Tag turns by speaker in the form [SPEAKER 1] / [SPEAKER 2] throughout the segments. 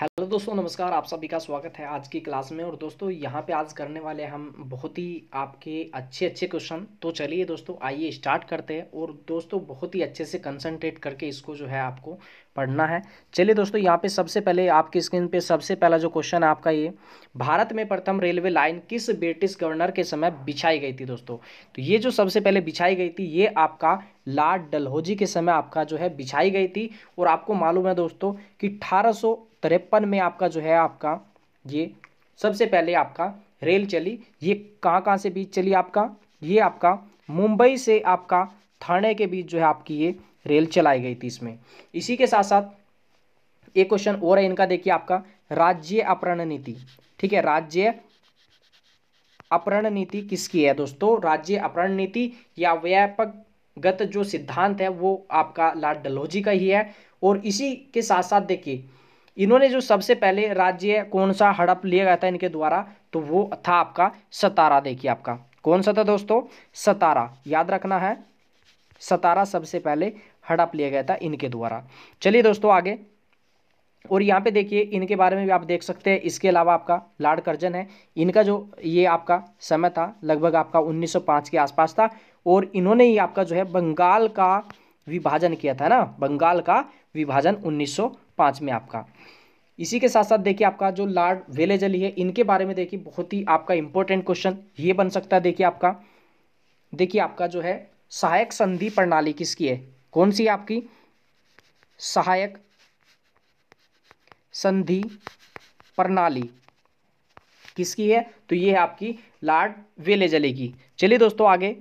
[SPEAKER 1] hello दोस्तों नमस्कार आप सभी का स्वागत है आज की क्लास में और दोस्तों यहाँ पे आज करने वाले हम बहुत ही आपके अच्छे अच्छे क्वेश्चन तो चलिए दोस्तों आइए स्टार्ट करते हैं और दोस्तों बहुत ही अच्छे से कंसंट्रेट करके इसको जो है आपको पढ़ना है चलिए दोस्तों यहाँ पे सबसे पहले आपकी स्क्रीन पे सबसे पहला जो क्वेश्चन है आपका ये भारत में प्रथम रेलवे लाइन किस ब्रिटिश गवर्नर के समय बिछाई गई थी दोस्तों तो ये जो सबसे पहले बिछाई गई थी ये आपका लॉर्ड डलहौजी के समय आपका जो है बिछाई गई थी और आपको मालूम है दोस्तों कि अठारह में आपका जो है आपका ये सबसे पहले आपका रेल चली ये कहाँ कहाँ से बीच चली आपका ये आपका मुंबई से आपका थाने के बीच जो है आपकी ये रेल चलाई गई थी इसमें इसी के साथ साथ एक क्वेश्चन और है इनका देखिए आपका राज्य अपहरण नीति ठीक है राज्य अपहरण नीति किसकी है दोस्तों राज्य अपहरण नीति या व्यापक गत जो सिद्धांत है वो आपका लॉर्ड डलोजी का ही है और इसी के साथ साथ देखिए इन्होंने जो सबसे पहले राज्य कौन सा हड़प लिया गया था इनके द्वारा तो वो था आपका सतारा देखिए आपका कौन सा था दोस्तों सतारा याद रखना है सतारा सबसे पहले हड़प लिया गया था इनके द्वारा चलिए दोस्तों आगे और यहाँ पे देखिए इनके बारे में भी आप देख सकते हैं इसके अलावा आपका लाड कर्जन है इनका जो ये आपका समय था लगभग आपका 1905 के आसपास था और इन्होंने ही आपका जो है बंगाल का विभाजन किया था ना बंगाल का विभाजन 1905 में आपका इसी के साथ साथ देखिए आपका जो लाड वेलेजली है इनके बारे में देखिए बहुत ही आपका इंपॉर्टेंट क्वेश्चन ये बन सकता है देखिए आपका देखिए आपका जो है सहायक संधि प्रणाली किसकी है कौन सी आपकी सहायक संधि प्रणाली किसकी है तो ये है आपकी लार्ड वेले जले की चलिए दोस्तों आगे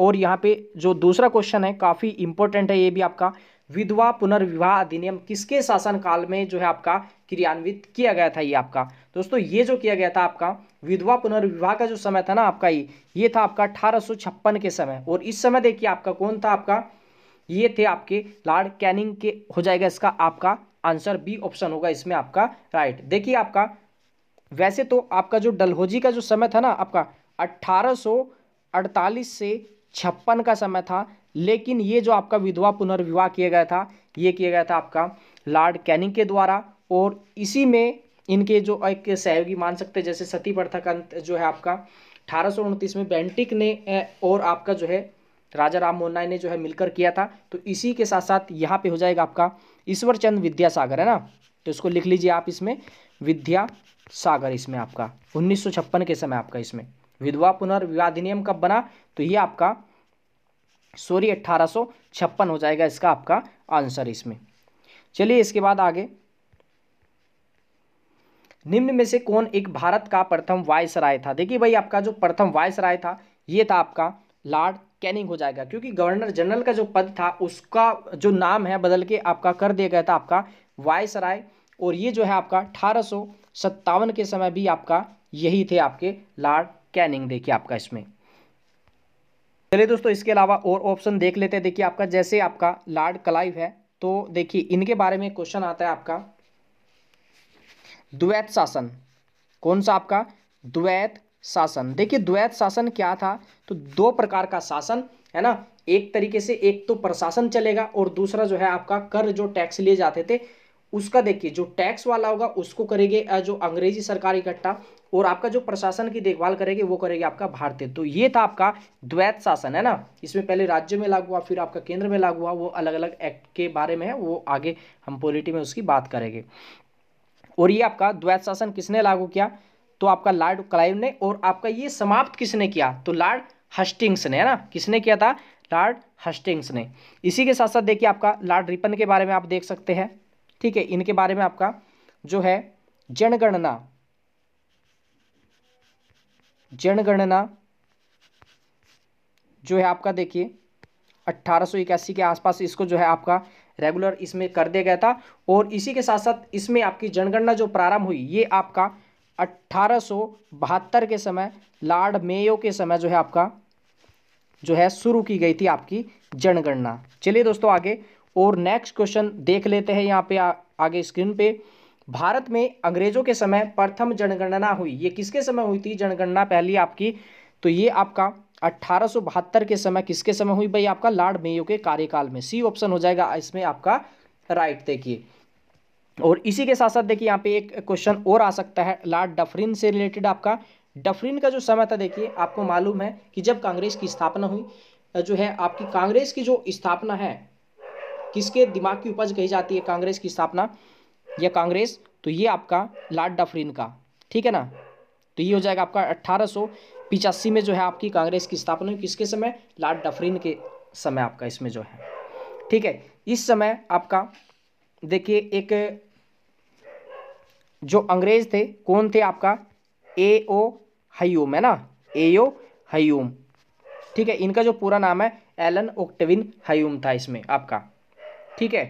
[SPEAKER 1] और यहाँ पे जो दूसरा क्वेश्चन है काफ़ी इंपॉर्टेंट है ये भी आपका विधवा पुनर्विवाह अधिनियम किसके शासनकाल में जो है आपका क्रियान्वित किया गया था ये आपका दोस्तों ये जो किया गया था आपका विधवा पुनर्विवाह का जो समय था ना आपका ये ये था आपका अठारह के समय और इस समय देखिए आपका कौन था आपका ये थे आपके लार्ड कैनिंग के हो जाएगा इसका आपका आंसर बी ऑप्शन होगा इसमें आपका राइट देखिए आपका वैसे तो आपका जो डलहौजी का जो समय था ना आपका 1848 से छप्पन का समय था लेकिन ये जो आपका विधवा पुनर्विवाह किया गया था ये किया गया था आपका लॉर्ड कैनिंग के द्वारा और इसी में इनके जो एक सहयोगी मान सकते हैं जैसे सती प्रथा का जो है आपका अठारह में बेंटिक ने और आपका जो है राजा राम मोहन राय ने जो है मिलकर किया था तो इसी के साथ साथ यहाँ पे हो जाएगा आपका ईश्वर चंद विद्यासागर है ना तो इसको लिख लीजिए आप इसमें विद्यासागर इसमें आपका उन्नीस के समय आपका इसमें विधवा पुनर्विवाह अधिनियम कब बना तो ये आपका सॉरी अट्ठारह हो जाएगा इसका आपका आंसर इसमें चलिए इसके बाद आगे निम्न में से कौन एक भारत का प्रथम वायसराय था देखिए भाई आपका जो प्रथम वायसराय था ये था आपका लॉर्ड कैनिंग हो जाएगा क्योंकि गवर्नर जनरल का जो पद था उसका जो नाम है बदल के आपका कर दिया गया था आपका वायसराय और ये जो है आपका अठारह के समय भी आपका यही थे आपके लॉर्ड कैनिंग देखिए आपका इसमें चलिए दोस्तों इसके अलावा और ऑप्शन देख लेते हैं देखिए आपका जैसे आपका लॉर्ड क्लाइव है तो देखिए इनके बारे में क्वेश्चन आता है आपका द्वैत शासन कौन सा आपका द्वैत शासन देखिए द्वैत शासन क्या था तो दो प्रकार का शासन है ना एक तरीके से एक तो प्रशासन चलेगा और दूसरा जो है आपका कर जो टैक्स लिए जाते थे उसका देखिए जो टैक्स वाला होगा उसको करेंगे जो अंग्रेजी सरकार इकट्ठा और आपका जो प्रशासन की देखभाल करेगी वो करेगी आपका भारतीय तो ये था आपका द्वैत शासन है ना इसमें पहले राज्य में लागू हुआ फिर आपका केंद्र में लागू हुआ वो अलग अलग एक्ट के बारे में है वो आगे हम पॉलिटी में उसकी बात करेंगे और ये आपका द्वैत शासन किसने लागू किया तो आपका लॉर्ड क्लाइव ने और आपका ये समाप्त किसने किया तो लॉर्ड हस्टिंग्स ने है ना किसने किया था लॉर्ड हस्टिंग्स ने इसी के साथ साथ देखिए आपका लॉर्ड रिपन के बारे में आप देख सकते हैं ठीक है इनके बारे में आपका जो है जनगणना जनगणना जो है आपका देखिए अट्ठारह के आसपास इसको जो है आपका रेगुलर इसमें कर दिया गया था और इसी के साथ साथ इसमें आपकी जनगणना जो प्रारंभ हुई ये आपका अट्ठारह के समय लॉर्ड मेयो के समय जो है आपका जो है शुरू की गई थी आपकी जनगणना चलिए दोस्तों आगे और नेक्स्ट क्वेश्चन देख लेते हैं यहाँ पे आ, आगे स्क्रीन पे भारत में अंग्रेजों के समय प्रथम जनगणना हुई ये किसके समय हुई थी जनगणना पहली आपकी तो ये आपका अट्ठारह के समय किसके समय हुई भाई आपका लॉर्ड मेयो के कार्यकाल में सी ऑप्शन हो जाएगा इसमें आपका राइट देखिए और इसी के साथ साथ देखिए यहाँ पे एक क्वेश्चन और आ सकता है लॉर्ड डफरिन से रिलेटेड आपका डफरिन का जो समय था देखिए आपको मालूम है कि जब कांग्रेस की स्थापना हुई जो है आपकी कांग्रेस की जो स्थापना है किसके दिमाग की उपज कही जाती है कांग्रेस की स्थापना या कांग्रेस तो ये आपका लॉर्ड डफरिन का ठीक है ना तो ये हो जाएगा आपका अट्ठारह में जो है आपकी कांग्रेस की स्थापना हुई किसके समय लॉर्ड डफरिन के समय आपका इसमें जो है ठीक है इस समय आपका देखिए एक जो अंग्रेज थे कौन थे आपका ए ओ हयूम है ना ए ओ हयूम ठीक है इनका जो पूरा नाम है एलन ओक्टेविन हयूम था इसमें आपका ठीक है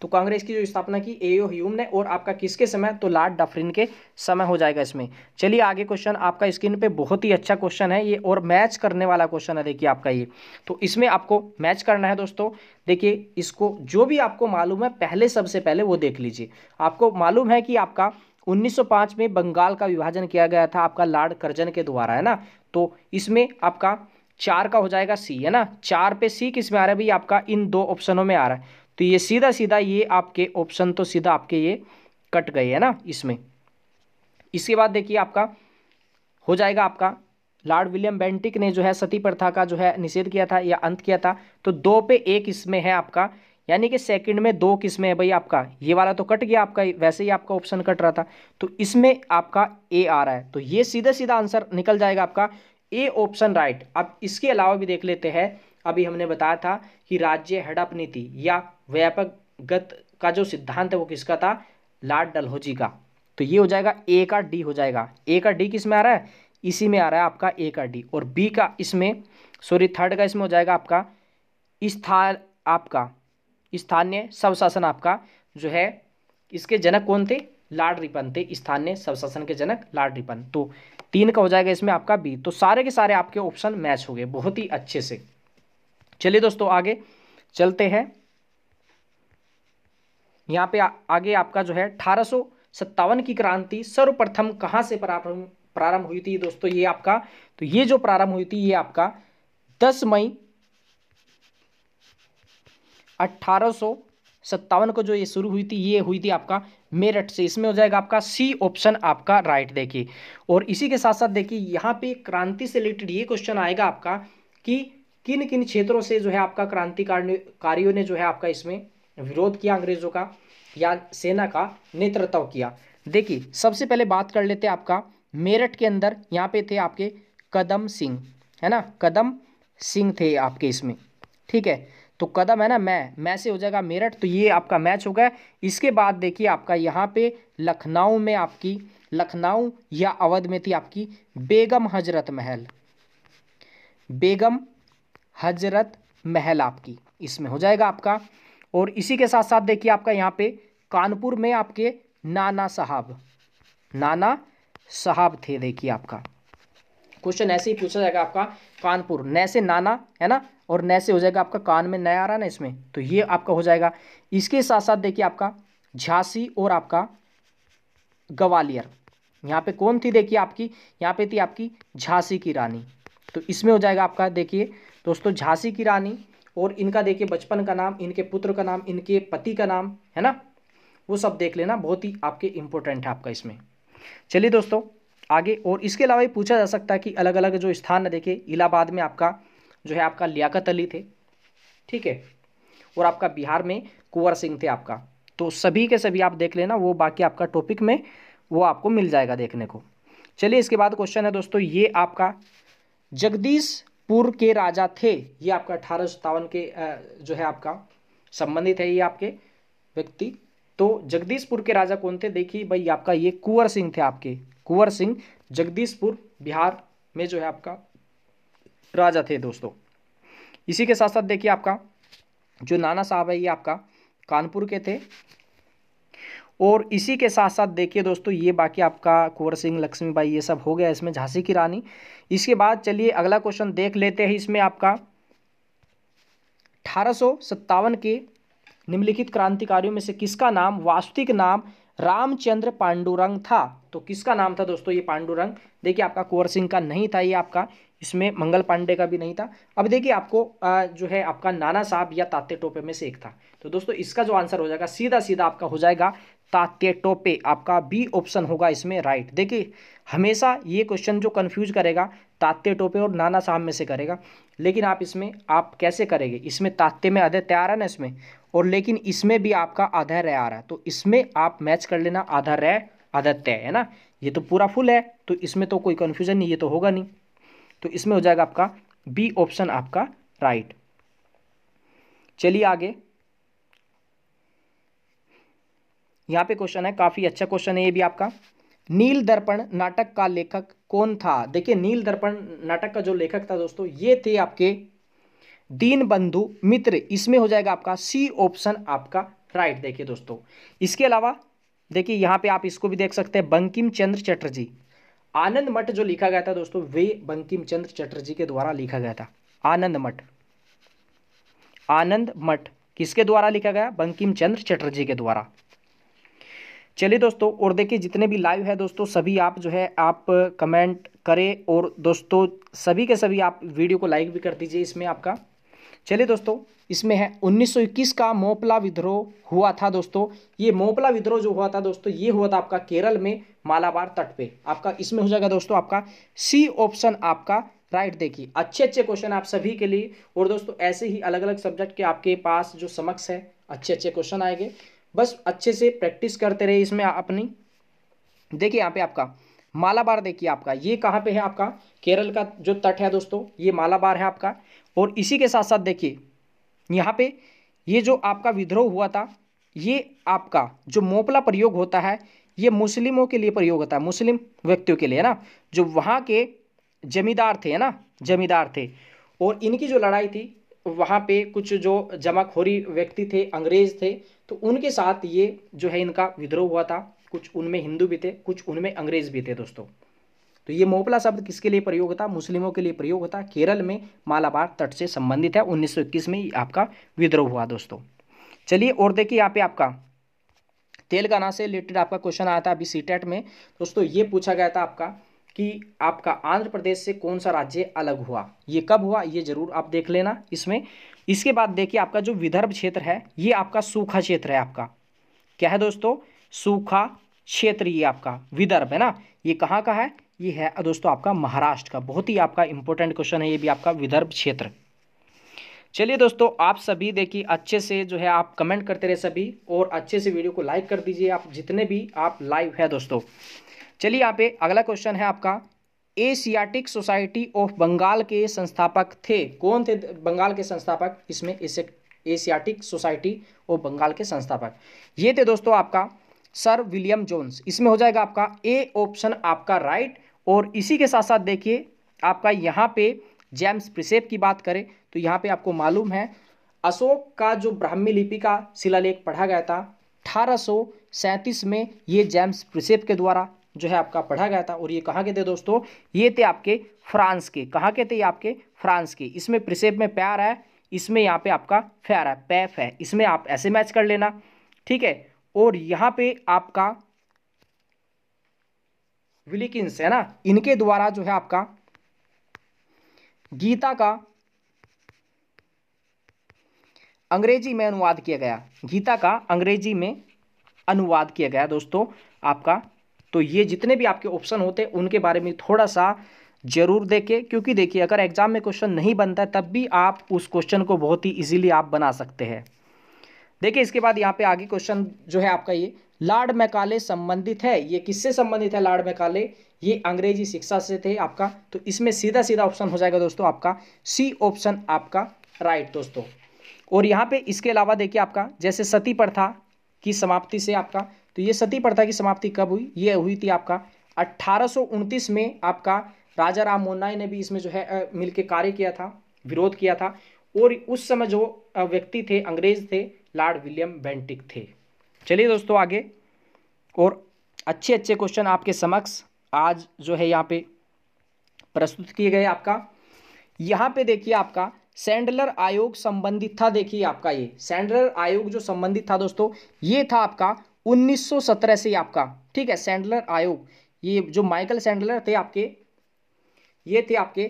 [SPEAKER 1] तो कांग्रेस की जो स्थापना की एओ ह्यूम ने और आपका किसके समय तो लार्ड डफरिन के समय हो जाएगा इसमें चलिए आगे क्वेश्चन आपका स्क्रीन पे बहुत ही अच्छा क्वेश्चन है ये और मैच करने वाला क्वेश्चन है देखिए आपका ये तो इसमें आपको मैच करना है दोस्तों देखिए इसको जो भी आपको मालूम है पहले सबसे पहले वो देख लीजिए आपको मालूम है कि आपका 1905 में बंगाल का विभाजन किया गया था आपका लार्ड कर्जन के द्वारा है ना तो इसमें आपका चार का हो जाएगा सी है ना चार पे सी किस में आ रहा है भाई आपका इन दो ऑप्शनों में आ रहा है तो ये सीधा सीधा ये आपके ऑप्शन तो सीधा आपके ये कट गए है ना इसमें इसके बाद देखिए आपका हो जाएगा आपका लॉर्ड विलियम बेंटिक ने जो है सती प्रथा का जो है निषेध किया था या अंत किया था तो दो पे एक इसमें है आपका यानी कि सेकंड में दो किस्में है भाई आपका ये वाला तो कट गया आपका वैसे ही आपका ऑप्शन कट रहा था तो इसमें आपका ए आ रहा है तो ये सीधा सीधा आंसर निकल जाएगा आपका ए ऑप्शन राइट अब इसके अलावा भी देख लेते हैं अभी हमने बताया था कि राज्य हड़प नीति या व्यापक गत का जो सिद्धांत है वो किसका था लाड डलहौजी का तो ये हो जाएगा ए का डी हो जाएगा ए का डी किस में आ रहा है इसी में आ रहा है आपका ए का डी और बी का इसमें सॉरी थर्ड का इसमें हो जाएगा आपका स्थान आपका स्थानीय स्वशासन आपका जो है इसके जनक कौन थे लाड रिपन थे स्थानीय स्वशासन के जनक लाड रिपन तो तीन का हो जाएगा इसमें आपका बी तो सारे के सारे आपके ऑप्शन मैच हो गए बहुत ही अच्छे से चलिए दोस्तों आगे चलते हैं यहाँ पे आ, आगे आपका जो है अठारह की क्रांति सर्वप्रथम कहाँ से प्रारंभ प्रारंभ हुई थी दोस्तों ये आपका तो ये जो प्रारंभ हुई थी ये आपका 10 मई अट्ठारह को जो ये शुरू हुई थी ये हुई थी आपका मेरठ से इसमें हो जाएगा आपका सी ऑप्शन आपका राइट देखिए और इसी के साथ साथ देखिए यहाँ पे क्रांति से रिलेटेड ये क्वेश्चन आएगा आपका कि किन किन क्षेत्रों से जो है आपका क्रांतिकारियों ने जो है आपका इसमें विरोध किया अंग्रेज़ों का या सेना का नेतृत्व किया देखिए सबसे पहले बात कर लेते आपका मेरठ के अंदर यहाँ पे थे आपके कदम सिंह है ना कदम सिंह थे आपके इसमें ठीक है तो कदम है ना मैं मैं से हो जाएगा मेरठ तो ये आपका मैच हो गया इसके बाद देखिए आपका यहाँ पे लखनऊ में आपकी लखनऊ या अवध में थी आपकी बेगम हजरत महल बेगम हजरत महल आपकी इसमें हो जाएगा आपका और इसी के साथ साथ देखिए आपका यहाँ पे कानपुर में आपके नाना साहब नाना साहब थे देखिए आपका क्वेश्चन ऐसे ही पूछा जाएगा आपका कानपुर न से नाना है ना और न से हो जाएगा आपका कान में नया आ रहा ना इसमें तो ये आपका हो जाएगा इसके साथ साथ देखिए आपका झांसी और आपका ग्वालियर यहाँ पे कौन थी देखिए आपकी यहाँ पे थी आपकी झांसी की रानी तो इसमें हो जाएगा आपका देखिए दोस्तों झांसी की रानी और इनका देखिए बचपन का नाम इनके पुत्र का नाम इनके पति का नाम है ना वो सब देख लेना बहुत ही आपके इम्पोर्टेंट है आपका इसमें चलिए दोस्तों आगे और इसके अलावा पूछा जा सकता है कि अलग अलग जो स्थान है देखिए इलाहाबाद में आपका जो है आपका लियाकत अली थे ठीक है और आपका बिहार में कुंवर सिंह थे आपका तो सभी के सभी आप देख लेना वो बाकी आपका टॉपिक में वो आपको मिल जाएगा देखने को चलिए इसके बाद क्वेश्चन है दोस्तों ये आपका जगदीश पूर्व के राजा थे ये आपका अठारह के जो है आपका संबंधित है ये आपके व्यक्ति तो जगदीशपुर के राजा कौन थे देखिए भाई आपका ये कुंवर सिंह थे आपके कुंवर सिंह जगदीशपुर बिहार में जो है आपका राजा थे दोस्तों इसी के साथ साथ देखिए आपका जो नाना साहब है ये आपका कानपुर के थे और इसी के साथ साथ देखिए दोस्तों ये बाकी आपका कुंवर सिंह लक्ष्मीबाई ये सब हो गया इसमें झांसी की रानी इसके बाद चलिए अगला क्वेश्चन देख लेते हैं इसमें आपका अठारह के निम्नलिखित क्रांतिकारियों में से किसका नाम वास्तविक नाम रामचंद्र पांडुरंग था तो किसका नाम था दोस्तों ये पांडुरंग देखिए आपका कुंवर सिंह का नहीं था ये आपका इसमें मंगल पांडे का भी नहीं था अब देखिए आपको जो है आपका नाना साहब या ताते टोपे में से एक था तो दोस्तों इसका जो आंसर हो जाएगा सीधा सीधा आपका हो जाएगा तात्य टोपे आपका बी ऑप्शन होगा इसमें राइट देखिए हमेशा ये क्वेश्चन जो कन्फ्यूज करेगा तात्य टोपे और नाना साहब में से करेगा लेकिन आप इसमें आप कैसे करेंगे इसमें तात्य में आधे आ रहा है ना इसमें और लेकिन इसमें भी आपका आधा रह आ रहा है तो इसमें आप मैच कर लेना आधा रह आधा तय है ना ये तो पूरा फुल है तो इसमें तो कोई कन्फ्यूजन नहीं ये तो होगा नहीं तो इसमें हो जाएगा आपका बी ऑप्शन आपका राइट चलिए आगे यहाँ पे क्वेश्चन है काफ़ी अच्छा क्वेश्चन है ये भी आपका नील दर्पण नाटक का लेखक कौन था देखिए नील दर्पण नाटक का जो लेखक था दोस्तों ये थे आपके दीन बंधु मित्र इसमें हो जाएगा आपका सी ऑप्शन आपका राइट देखिए दोस्तों इसके अलावा देखिए यहाँ पे आप इसको भी देख सकते हैं बंकिम चंद्र चटर्जी आनंद मठ जो लिखा गया था दोस्तों वे बंकिम चंद्र चटर्जी के द्वारा लिखा गया था आनंद मठ आनंद मठ किसके द्वारा लिखा गया बंकिम चंद्र चटर्जी के द्वारा चलिए दोस्तों और देखिए जितने भी लाइव है दोस्तों सभी आप जो है आप कमेंट करें और दोस्तों सभी के सभी आप वीडियो को लाइक भी कर दीजिए इसमें आपका चलिए दोस्तों इसमें है 1921 का मोपला विद्रोह हुआ था दोस्तों ये मोपला विद्रोह जो हुआ था दोस्तों ये हुआ था आपका केरल में मालाबार तट पे आपका इसमें हो जाएगा दोस्तों आपका सी ऑप्शन आपका राइट देखिए अच्छे अच्छे क्वेश्चन आप सभी के लिए और दोस्तों ऐसे ही अलग अलग सब्जेक्ट के आपके पास जो समक्ष है अच्छे अच्छे क्वेश्चन आएंगे बस अच्छे से प्रैक्टिस करते रहे इसमें अपनी देखिए यहाँ पे आपका मालाबार देखिए आपका ये कहाँ पे है आपका केरल का जो तट है दोस्तों ये मालाबार है आपका और इसी के साथ साथ देखिए यहाँ पे ये जो आपका विद्रोह हुआ था ये आपका जो मोपला प्रयोग होता है ये मुस्लिमों के लिए प्रयोग होता है मुस्लिम व्यक्तियों के लिए है ना जो वहाँ के जमींदार थे है ना जमींदार थे और इनकी जो लड़ाई थी वहाँ पे कुछ जो जमाखोरी व्यक्ति थे अंग्रेज थे तो उनके साथ ये जो है इनका विद्रोह हुआ था कुछ उनमें हिंदू भी थे कुछ उनमें अंग्रेज भी थे दोस्तों तो ये मोपला शब्द किसके लिए प्रयोग होता मुस्लिमों के लिए प्रयोग होता केरल में मालाबार तट से संबंधित है 1921 में आपका विद्रोह हुआ दोस्तों चलिए और देखिए यहाँ पे आपका तेलंगाना से रिलेटेड आपका क्वेश्चन आया था अभी सी e में दोस्तों ये पूछा गया था आपका कि आपका आंध्र प्रदेश से कौन सा राज्य अलग हुआ ये कब हुआ ये जरूर आप देख लेना इसमें इसके बाद देखिए आपका जो विदर्भ क्षेत्र है ये आपका सूखा क्षेत्र है आपका क्या है दोस्तों सूखा क्षेत्र ये आपका विदर्भ है ना ये कहाँ का है ये है दोस्तों आपका महाराष्ट्र का बहुत ही आपका इंपॉर्टेंट क्वेश्चन है ये भी आपका विदर्भ क्षेत्र चलिए दोस्तों आप सभी देखिए अच्छे से जो है आप कमेंट करते रहे सभी और अच्छे से वीडियो को लाइक कर दीजिए आप जितने भी आप लाइव है दोस्तों चलिए यहाँ पे अगला क्वेश्चन है आपका एशियाटिक सोसाइटी ऑफ बंगाल के संस्थापक थे कौन थे बंगाल के संस्थापक इसमें इसे एशियाटिक सोसाइटी ऑफ बंगाल के संस्थापक ये थे दोस्तों आपका सर विलियम जोन्स इसमें हो जाएगा आपका ए ऑप्शन आपका राइट और इसी के साथ साथ देखिए आपका यहाँ पे जेम्स प्रिसेप की बात करें तो यहाँ पे आपको मालूम है अशोक का जो ब्राह्मी लिपि का शिलालेख पढ़ा गया था अठारह में ये जेम्स प्रिसेप के द्वारा जो है आपका पढ़ा गया था और ये कहाँ के थे दोस्तों ये थे आपके फ्रांस के कहाँ के थे ये आपके फ्रांस के इसमें प्रिसेप में प्यार है इसमें यहाँ पे आपका फैर है पैफ है इसमें आप ऐसे मैच कर लेना ठीक है और यहाँ पे आपका विलिकिंस है ना इनके द्वारा जो है आपका गीता का अंग्रेजी में अनुवाद किया गया गीता का अंग्रेजी में अनुवाद किया गया दोस्तों आपका तो ये जितने भी आपके ऑप्शन होते हैं उनके बारे में थोड़ा सा जरूर देखें क्योंकि देखिए अगर एग्ज़ाम में क्वेश्चन नहीं बनता है तब भी आप उस क्वेश्चन को बहुत ही इजीली आप बना सकते हैं देखिए इसके बाद यहाँ पे आगे क्वेश्चन जो है आपका ये लार्ड मैकाले संबंधित है ये किससे संबंधित है लार्ड मैकाले ये अंग्रेजी शिक्षा से थे आपका तो इसमें सीधा सीधा ऑप्शन हो जाएगा दोस्तों आपका सी ऑप्शन आपका राइट दोस्तों और यहाँ पे इसके अलावा देखिए आपका जैसे सती प्रथा की समाप्ति से आपका तो ये सती प्रथा की समाप्ति कब हुई ये हुई थी आपका अट्ठारह में आपका राजा राम मोहन ने भी इसमें जो है मिलकर कार्य किया था विरोध किया था और उस समय जो व्यक्ति थे अंग्रेज थे लॉर्ड विलियम बेंटिक थे चलिए दोस्तों आगे और अच्छे अच्छे क्वेश्चन आपके समक्ष आज जो है यहाँ पे प्रस्तुत किए गए आपका यहाँ पे देखिए आपका सैंडलर आयोग संबंधित था देखिए आपका ये सैंडलर आयोग जो संबंधित था दोस्तों ये था आपका 1917 से आपका ठीक है सैंडलर आयोग ये जो माइकल सैंडलर थे आपके ये थे आपके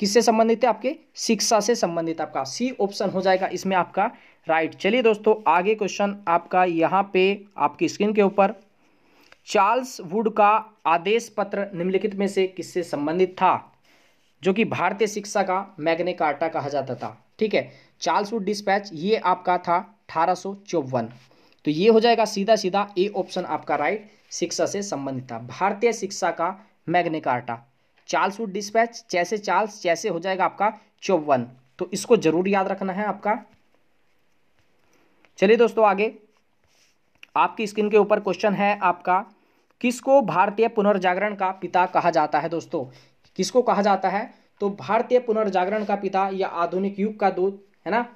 [SPEAKER 1] किससे संबंधित थे आपके शिक्षा से संबंधित आपका सी ऑप्शन हो जाएगा इसमें आपका राइट चलिए दोस्तों आगे क्वेश्चन आपका यहाँ पे आपकी स्क्रीन के ऊपर चार्ल्स वुड का आदेश पत्र निम्नलिखित में से किससे संबंधित था जो कि भारतीय शिक्षा का मैग्ने कार्टा कहा जाता था ठीक है चार्ल्स वुड डिस्पैच ये आपका था अठारह तो ये हो जाएगा सीधा सीधा ए ऑप्शन आपका राइट शिक्षा से संबंधित था भारतीय शिक्षा का Magna Carta Charles Wood dispatch जैसे चार्ल्स जैसे हो जाएगा आपका चौवन तो इसको जरूर याद रखना है आपका चलिए दोस्तों आगे आपकी स्क्रीन के ऊपर क्वेश्चन है आपका किसको भारतीय पुनर्जागरण का पिता कहा जाता है दोस्तों किसको कहा जाता है तो भारतीय पुनर्जागरण का पिता या आधुनिक युग का दूत है ना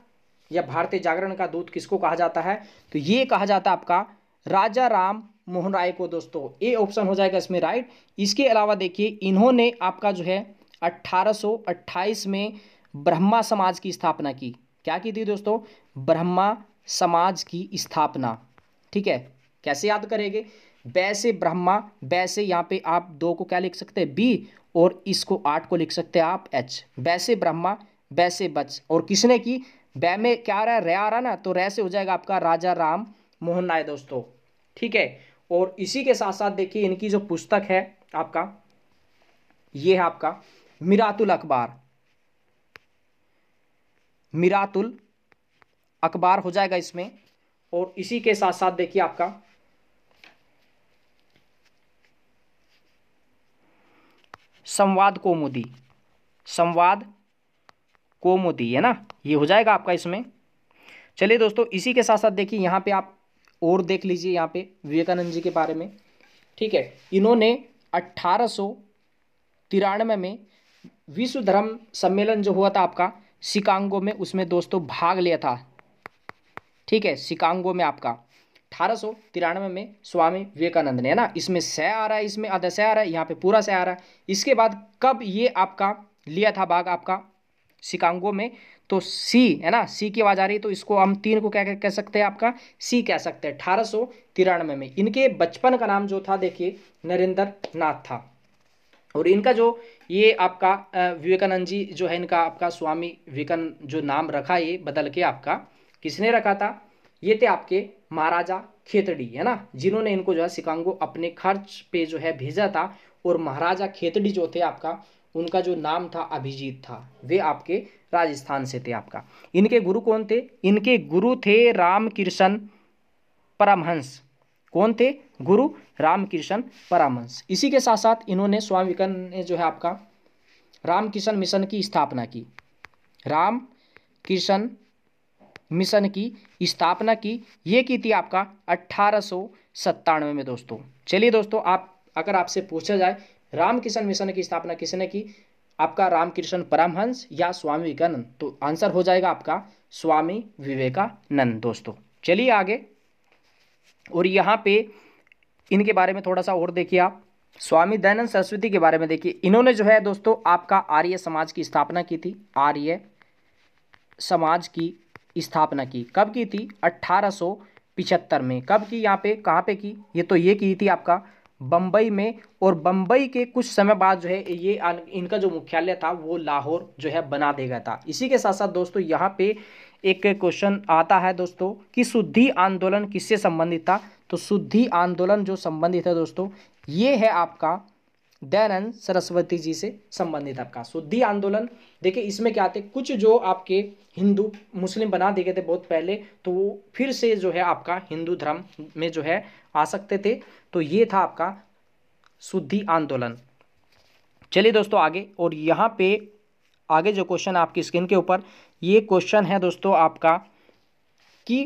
[SPEAKER 1] या भारतीय जागरण का दूत किसको कहा जाता है तो ये कहा जाता है आपका राजा राम मोहन राय को दोस्तों ए ऑप्शन हो जाएगा इसमें राइट इसके अलावा देखिए इन्होंने आपका जो है 1828 में ब्रह्मा समाज की स्थापना की क्या की थी दोस्तों ब्रह्मा समाज की स्थापना ठीक है कैसे याद करेंगे वैसे ब्रह्मा वैसे यहाँ पे आप दो को क्या लिख सकते हैं बी और इसको आठ को लिख सकते हैं आप एच वैसे ब्रह्मा वैसे बच और किसने की बै में क्या आ रहा है रे आ रहा ना तो रे से हो जाएगा आपका राजा राम मोहन राय दोस्तों ठीक है और इसी के साथ साथ देखिए इनकी जो पुस्तक है आपका ये है आपका मिरातुल अखबार मिरातुल अखबार हो जाएगा इसमें और इसी के साथ साथ देखिए आपका संवाद कौमुदी संवाद कोमोती है ना ये हो जाएगा आपका इसमें चलिए दोस्तों इसी के साथ साथ देखिए यहाँ पे आप और देख लीजिए यहाँ पे विवेकानंद जी के बारे में ठीक है इन्होंने अट्ठारह में विश्व धर्म सम्मेलन जो हुआ था आपका शिकांगो में उसमें दोस्तों भाग लिया था ठीक है शिकांगो में आपका अठारह में स्वामी विवेकानंद ने है ना इसमें सह आ रहा है इसमें आधा आ रहा है यहाँ पे पूरा सह आ रहा है इसके बाद कब ये आपका लिया था भाग आपका शिकांगो में तो सी है ना सी की आवाज़ आ रही है तो इसको हम तीन को क्या कह सकते हैं आपका सी कह सकते हैं अठारह सौ तिरानवे में इनके बचपन का नाम जो था देखिए नरेंद्र नाथ था और इनका जो ये आपका विवेकानंद जी जो है इनका आपका स्वामी विवेकानंद जो नाम रखा ये बदल के आपका किसने रखा था ये थे आपके महाराजा खेतड़ी है ना जिन्होंने इनको जो है शिकांगो अपने खर्च पे जो है भेजा था और महाराजा खेतड़ी जो थे आपका उनका जो नाम था अभिजीत था वे आपके राजस्थान से थे आपका इनके गुरु कौन थे इनके गुरु थे रामकृष्ण परमहंस कौन थे गुरु रामकृष्ण परमहंस इसी के साथ साथ इन्होंने स्वामी विवेकानंद ने जो है आपका रामकृष्ण मिशन की स्थापना की राम कृष्ण मिशन की स्थापना की ये की थी आपका अट्ठारह में दोस्तों चलिए दोस्तों आप अगर आपसे पूछा जाए रामकृष्ण मिशन की स्थापना किसने की आपका रामकृष्ण परमहंस या स्वामी विवेकानंद तो आंसर हो जाएगा आपका स्वामी विवेकानंद दोस्तों चलिए आगे और यहाँ पे इनके बारे में थोड़ा सा और देखिए आप स्वामी दयानंद सरस्वती के बारे में देखिए इन्होंने जो है दोस्तों आपका आर्य समाज की स्थापना की थी आर्य समाज की स्थापना की कब की थी अट्ठारह में कब की यहाँ पे कहाँ पे की ये तो ये की थी आपका बम्बई में और बम्बई के कुछ समय बाद जो है ये इनका जो मुख्यालय था वो लाहौर जो है बना दिया गया था इसी के साथ साथ दोस्तों यहाँ पे एक क्वेश्चन आता है दोस्तों कि शुद्धि आंदोलन किससे संबंधित था तो शुद्धि आंदोलन जो संबंधित है दोस्तों ये है आपका दयानंद सरस्वती जी से संबंधित आपका शुद्धि आंदोलन देखिए इसमें क्या आते कुछ जो आपके हिंदू मुस्लिम बना दिए गए थे बहुत पहले तो वो फिर से जो है आपका हिंदू धर्म में जो है आ सकते थे तो ये था आपका शुद्धि आंदोलन चलिए दोस्तों आगे और यहाँ पे आगे जो क्वेश्चन आपकी स्क्रीन के ऊपर ये क्वेश्चन है दोस्तों आपका कि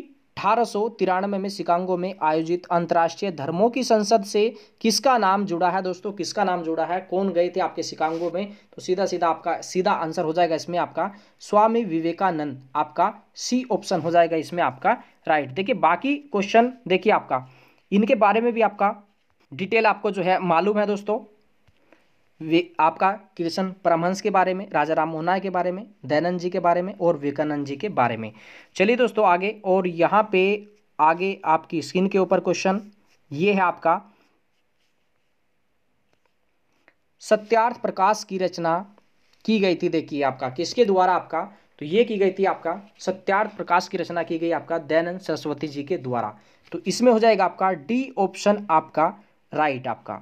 [SPEAKER 1] अठारह में शिकांगो में आयोजित अंतर्राष्ट्रीय धर्मों की संसद से किसका नाम जुड़ा है दोस्तों किसका नाम जुड़ा है कौन गए थे आपके शिकांगो में तो सीधा सीधा आपका सीधा आंसर हो जाएगा इसमें आपका स्वामी विवेकानंद आपका सी ऑप्शन हो जाएगा इसमें आपका राइट देखिए बाकी क्वेश्चन देखिए आपका इनके बारे में भी आपका डिटेल आपको जो है मालूम है दोस्तों वे आपका कृष्ण परमहंस के बारे में राजा राम मोहन के बारे में दयानंद जी के बारे में और विवेकानंद जी के बारे में चलिए दोस्तों आगे और यहाँ पे आगे आपकी स्क्रीन के ऊपर क्वेश्चन ये है आपका सत्यार्थ प्रकाश की रचना की गई थी देखिए आपका किसके द्वारा आपका तो ये की गई थी आपका सत्यार्थ प्रकाश की रचना की गई आपका दयानंद सरस्वती जी के द्वारा तो इसमें हो जाएगा आपका डी ऑप्शन आपका राइट आपका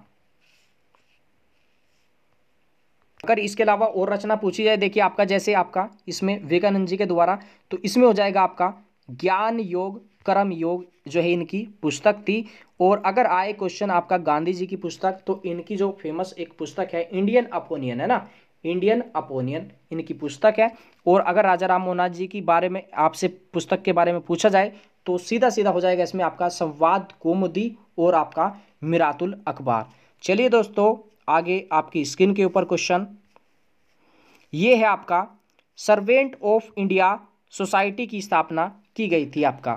[SPEAKER 1] अगर इसके अलावा और रचना पूछी जाए देखिए आपका जैसे आपका इसमें विवेकानंद जी के द्वारा तो इसमें हो जाएगा आपका ज्ञान योग कर्म योग जो है इनकी पुस्तक थी और अगर आए क्वेश्चन आपका गांधी जी की पुस्तक तो इनकी जो फेमस एक पुस्तक है इंडियन अपोनियन है ना इंडियन अपोनियन इनकी पुस्तक है और अगर राजा राम मोहनाथ जी की बारे में आपसे पुस्तक के बारे में पूछा जाए तो सीधा सीधा हो जाएगा इसमें आपका संवाद कोमुदी और आपका मिरातुल अखबार चलिए दोस्तों आगे आपकी स्किन के ऊपर क्वेश्चन ये है आपका सर्वेंट ऑफ इंडिया सोसाइटी की स्थापना की गई थी आपका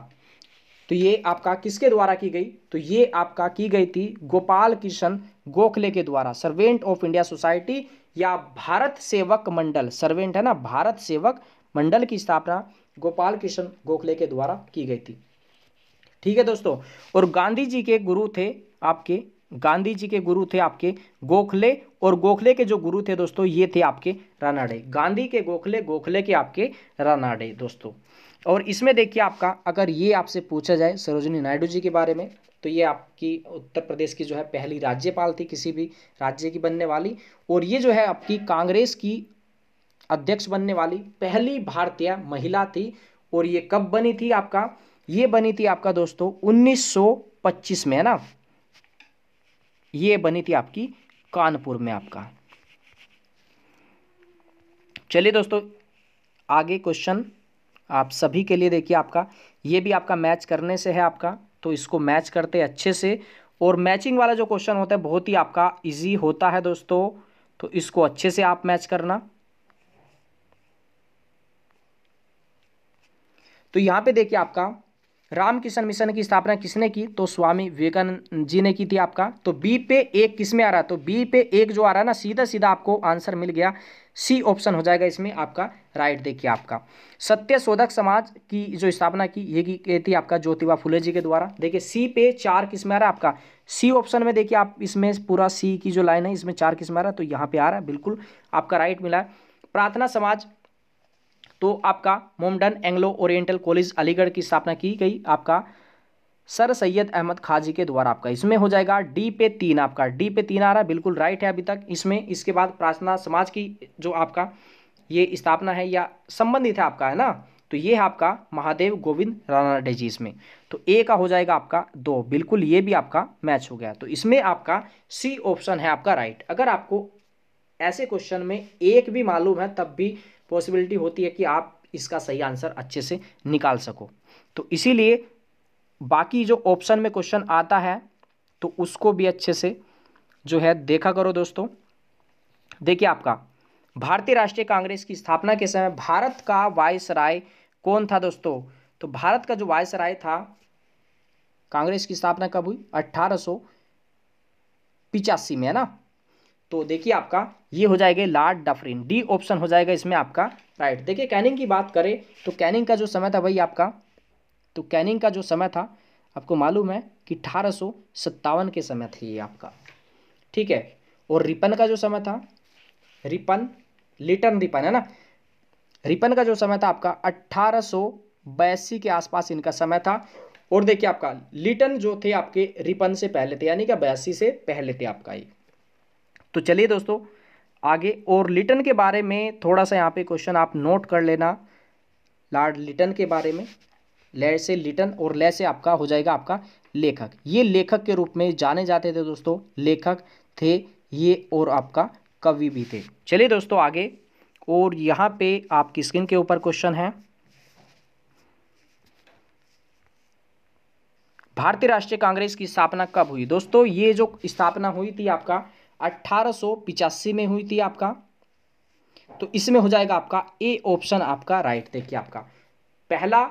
[SPEAKER 1] तो ये आपका किसके द्वारा की गई तो ये आपका की गई थी गोपाल किशन गोखले के द्वारा सर्वेंट ऑफ इंडिया सोसाइटी या भारत सेवक मंडल सर्वेंट है ना भारत सेवक मंडल की स्थापना गोपाल किशन गोखले के द्वारा की गई थी ठीक है दोस्तों और गांधी जी के गुरु थे आपके गांधी जी के गुरु थे आपके गोखले और गोखले के जो गुरु थे दोस्तों ये थे आपके रानाडे गांधी के गोखले गोखले के आपके रानाडे दोस्तों और इसमें देखिए आपका अगर ये आपसे पूछा जाए सरोजनी नायडू जी के बारे में तो ये आपकी उत्तर प्रदेश की जो है पहली राज्यपाल थी किसी भी राज्य की बनने वाली और ये जो है आपकी कांग्रेस की अध्यक्ष बनने वाली पहली भारतीय महिला थी और ये कब बनी थी आपका ये बनी थी आपका दोस्तों 1925 में है ना ये बनी थी आपकी कानपुर में आपका चलिए दोस्तों आगे क्वेश्चन आप सभी के लिए देखिए आपका ये भी आपका मैच करने से है आपका तो इसको मैच करते अच्छे से और मैचिंग वाला जो क्वेश्चन होता है बहुत ही आपका इजी होता है दोस्तों तो इसको अच्छे से आप मैच करना तो यहां पे देखिए आपका रामकिशन मिशन की स्थापना किसने की तो स्वामी विवेकानंद जी ने की थी आपका तो बी पे एक किस में आ रहा तो बी पे एक जो आ रहा है ना सीधा सीधा आपको आंसर मिल गया सी ऑप्शन हो जाएगा इसमें आपका राइट देखिए आपका सत्य शोधक समाज की जो स्थापना की ये की थी आपका ज्योतिबा फुले जी के द्वारा देखिए सी पे चार किस में आ रहा है आपका सी ऑप्शन में देखिए आप इसमें पूरा सी की जो लाइन है इसमें चार किस में आ रहा है तो यहाँ पे आ रहा है बिल्कुल आपका राइट मिला है प्रार्थना समाज तो आपका Mohammedan Anglo Oriental College Aligarh की स्थापना की गई आपका सर सैयद अहमद खाजी के द्वारा आपका इसमें हो जाएगा डी पे तीन आपका डी पे तीन आ रहा है बिल्कुल राइट है अभी तक इसमें इसके बाद प्रार्थना समाज की जो आपका ये स्थापना है या संबंधित है आपका है ना तो ये है आपका महादेव गोविंद रानाडे जी इसमें तो ए का हो जाएगा आपका दो बिल्कुल ये भी आपका मैच हो गया तो इसमें आपका सी ऑप्शन है आपका राइट अगर आपको ऐसे क्वेश्चन में एक भी मालूम है तब भी पॉसिबिलिटी होती है कि आप इसका सही आंसर अच्छे से निकाल सको तो इसीलिए बाकी जो ऑप्शन में क्वेश्चन आता है तो उसको भी अच्छे से जो है देखा करो दोस्तों देखिए आपका भारतीय राष्ट्रीय कांग्रेस की स्थापना के समय भारत का वायस राय कौन था दोस्तों तो भारत का जो वायस राय था कांग्रेस की स्थापना कब हुई अट्ठारह में है ना तो देखिए आपका ये हो जाएगा लार्ड डफरिन डी ऑप्शन हो जाएगा इसमें आपका राइट देखिए कैनिंग की बात करें तो कैनिंग का जो समय था भाई आपका तो कैनिंग का जो समय था आपको मालूम है कि अठारह के समय थे ये आपका ठीक है और रिपन का जो समय था रिपन लिटन रिपन है ना रिपन का जो समय था आपका अट्ठारह के आसपास इनका समय था और देखिए आपका लिटन जो थे आपके रिपन से पहले थे यानी कि बयासी से पहले थे आपका ये तो चलिए दोस्तों आगे और लिटन के बारे में थोड़ा सा यहाँ पे क्वेश्चन आप नोट कर लेना लार्ड लिटन के बारे में ले से लिटन और ले से आपका हो जाएगा आपका लेखक ये लेखक के रूप में जाने जाते थे दोस्तों लेखक थे ये और आपका कवि भी थे चलिए दोस्तों आगे और यहाँ पे आपकी स्क्रीन के ऊपर क्वेश्चन है भारतीय राष्ट्रीय कांग्रेस की स्थापना कब हुई दोस्तों ये जो स्थापना हुई थी आपका अट्ठारह में हुई थी आपका तो इसमें हो जाएगा आपका ए ऑप्शन आपका राइट देखिए आपका पहला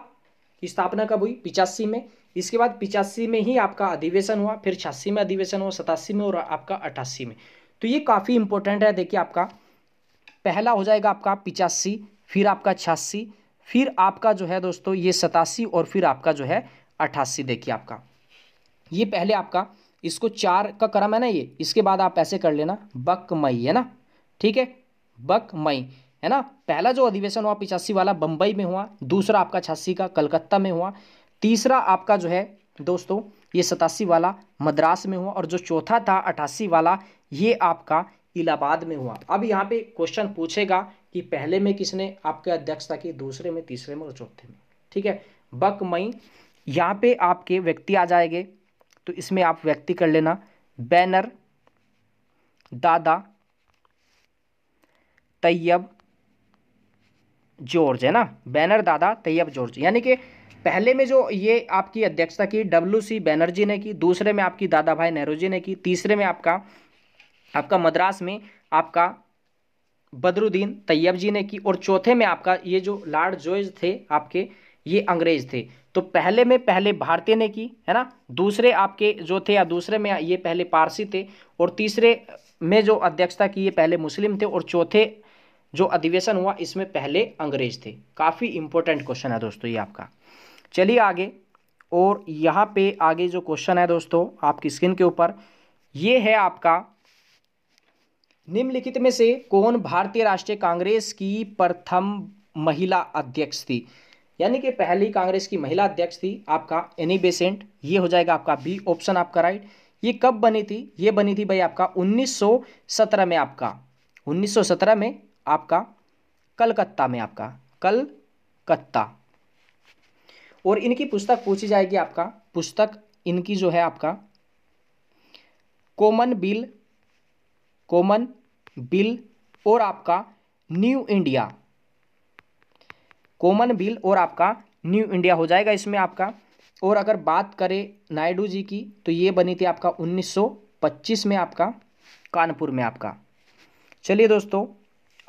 [SPEAKER 1] स्थापना कब हुई पिचासी में इसके बाद पिचासी में ही आपका अधिवेशन हुआ फिर छियासी में अधिवेशन हुआ सतासी में और आपका अट्ठासी में तो ये काफ़ी इंपॉर्टेंट है देखिए आपका पहला हो जाएगा आपका पिचासी फिर आपका छियासी फिर आपका जो है दोस्तों ये सतासी और फिर आपका जो है अट्ठासी देखिए आपका ये पहले आपका इसको चार का क्रम है ना ये इसके बाद आप ऐसे कर लेना बक मई है ना ठीक है बक मई है ना पहला जो अधिवेशन हुआ पिचासी वाला बम्बई में हुआ दूसरा आपका छियासी का कलकत्ता में हुआ तीसरा आपका जो है दोस्तों ये सतासी वाला मद्रास में हुआ और जो चौथा था अठासी वाला ये आपका इलाहाबाद में हुआ अब यहाँ पे क्वेश्चन पूछेगा कि पहले में किसने आपके अध्यक्षता की दूसरे में तीसरे में और चौथे में ठीक है बक मई यहाँ पे आपके व्यक्ति आ जाएंगे तो इसमें आप व्यक्ति कर लेना बैनर दादा तैयब जॉर्ज है ना बैनर दादा तैयब जॉर्ज यानी कि पहले में जो ये आपकी अध्यक्षता की डब्ल्यू सी बैनर्जी ने की दूसरे में आपकी दादा भाई नेहरू जी ने की तीसरे में आपका आपका मद्रास में आपका बदरुद्दीन तैयब जी ने की और चौथे में आपका ये जो लॉर्ड जॉर्ज थे आपके ये अंग्रेज थे तो पहले में पहले भारतीय ने की है ना दूसरे आपके जो थे या दूसरे में ये पहले पारसी थे और तीसरे में जो अध्यक्षता की ये पहले मुस्लिम थे और चौथे जो अधिवेशन हुआ इसमें पहले अंग्रेज थे काफ़ी इंपॉर्टेंट क्वेश्चन है दोस्तों ये आपका चलिए आगे और यहाँ पे आगे जो क्वेश्चन है दोस्तों आपकी स्क्रीन के ऊपर ये है आपका निम्नलिखित में से कौन भारतीय राष्ट्रीय कांग्रेस की प्रथम महिला अध्यक्ष थी यानी कि पहली कांग्रेस की महिला अध्यक्ष थी आपका एनी बेसेंट ये हो जाएगा आपका बी ऑप्शन आपका राइट ये कब बनी थी ये बनी थी भाई आपका 1917 में आपका 1917 में आपका कलकत्ता में आपका कलकत्ता और इनकी पुस्तक पूछी जाएगी आपका पुस्तक इनकी जो है आपका कॉमन बिल कॉमन बिल और आपका न्यू इंडिया कॉमन बिल और आपका न्यू इंडिया हो जाएगा इसमें आपका और अगर बात करें नायडू जी की तो ये बनी थी आपका 1925 में आपका कानपुर में आपका चलिए दोस्तों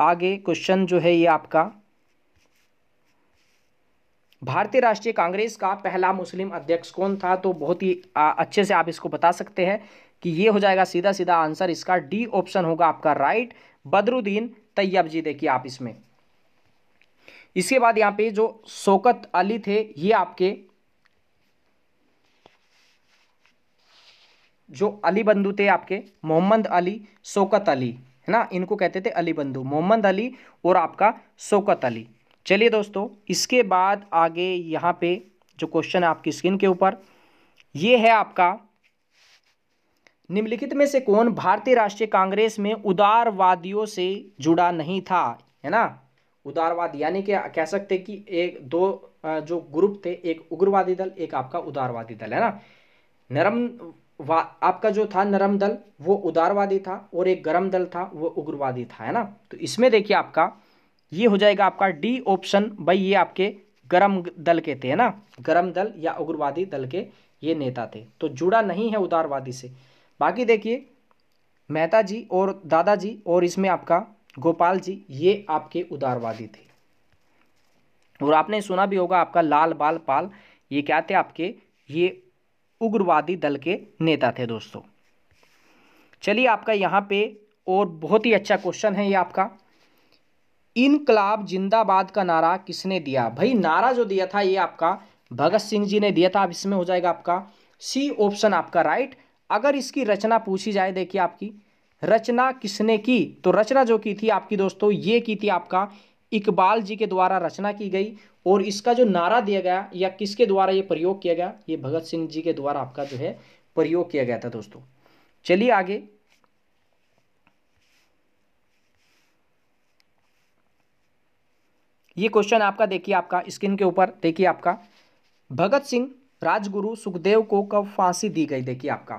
[SPEAKER 1] आगे क्वेश्चन जो है ये आपका भारतीय राष्ट्रीय कांग्रेस का पहला मुस्लिम अध्यक्ष कौन था तो बहुत ही आ, अच्छे से आप इसको बता सकते हैं कि ये हो जाएगा सीधा सीधा आंसर इसका डी ऑप्शन होगा आपका राइट बदरुद्दीन तैयब जी देखिए आप इसमें इसके बाद यहाँ पे जो शौकत अली थे ये आपके जो अली बंधु थे आपके मोहम्मद अली शौकत अली है ना इनको कहते थे अली बंधु मोहम्मद अली और आपका शौकत अली चलिए दोस्तों इसके बाद आगे यहाँ पे जो क्वेश्चन है आपकी स्क्रीन के ऊपर ये है आपका निम्नलिखित में से कौन भारतीय राष्ट्रीय कांग्रेस में उदारवादियों से जुड़ा नहीं था है ना उदारवाद यानी कि कह सकते कि एक दो जो ग्रुप थे एक उग्रवादी दल एक आपका उदारवादी दल है ना नरम वा आपका जो था नरम दल वो उदारवादी था और एक गर्म दल था वो उग्रवादी था है ना तो इसमें देखिए आपका ये हो जाएगा आपका डी ऑप्शन भाई ये आपके गर्म दल के थे है ना गर्म दल या उग्रवादी दल के ये नेता थे तो जुड़ा नहीं है उदारवादी से बाकी देखिए मेहता जी और दादाजी और इसमें आपका गोपाल जी ये आपके उदारवादी थे और आपने सुना भी होगा आपका लाल बाल पाल ये क्या थे आपके ये उग्रवादी दल के नेता थे दोस्तों चलिए आपका यहाँ पे और बहुत ही अच्छा क्वेश्चन है ये आपका इनकलाब जिंदाबाद का नारा किसने दिया भाई नारा जो दिया था ये आपका भगत सिंह जी ने दिया था अब इसमें हो जाएगा आपका सी ऑप्शन आपका राइट अगर इसकी रचना पूछी जाए देखिए आपकी रचना किसने की तो रचना जो की थी आपकी दोस्तों ये की थी आपका इकबाल जी के द्वारा रचना की गई और इसका जो नारा दिया गया या किसके द्वारा ये प्रयोग किया गया ये भगत सिंह जी के द्वारा आपका जो है प्रयोग किया गया था दोस्तों चलिए आगे ये क्वेश्चन आपका देखिए आपका स्क्रीन के ऊपर देखिए आपका भगत सिंह राजगुरु सुखदेव को कब फांसी दी गई देखिए आपका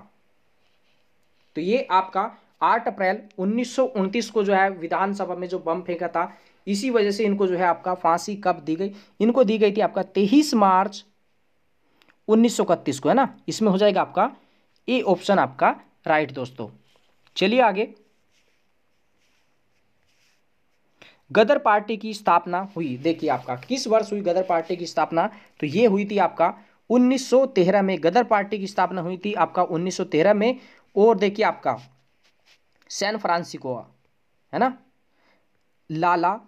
[SPEAKER 1] तो ये आपका आठ अप्रैल उन्नीस को जो है विधानसभा में जो बम फेंका था इसी वजह से इनको जो है आपका फांसी कब दी गई इनको दी गई थी आपका तेईस मार्च उन्नीस को है ना इसमें हो जाएगा आपका ए ऑप्शन आपका राइट दोस्तों चलिए आगे गदर पार्टी की स्थापना हुई देखिए आपका किस वर्ष हुई गदर पार्टी की स्थापना तो ये हुई थी आपका 1913 में गदर पार्टी की स्थापना हुई थी आपका 1913 में और देखिए आपका सैन फ्रांसिको है ना लाला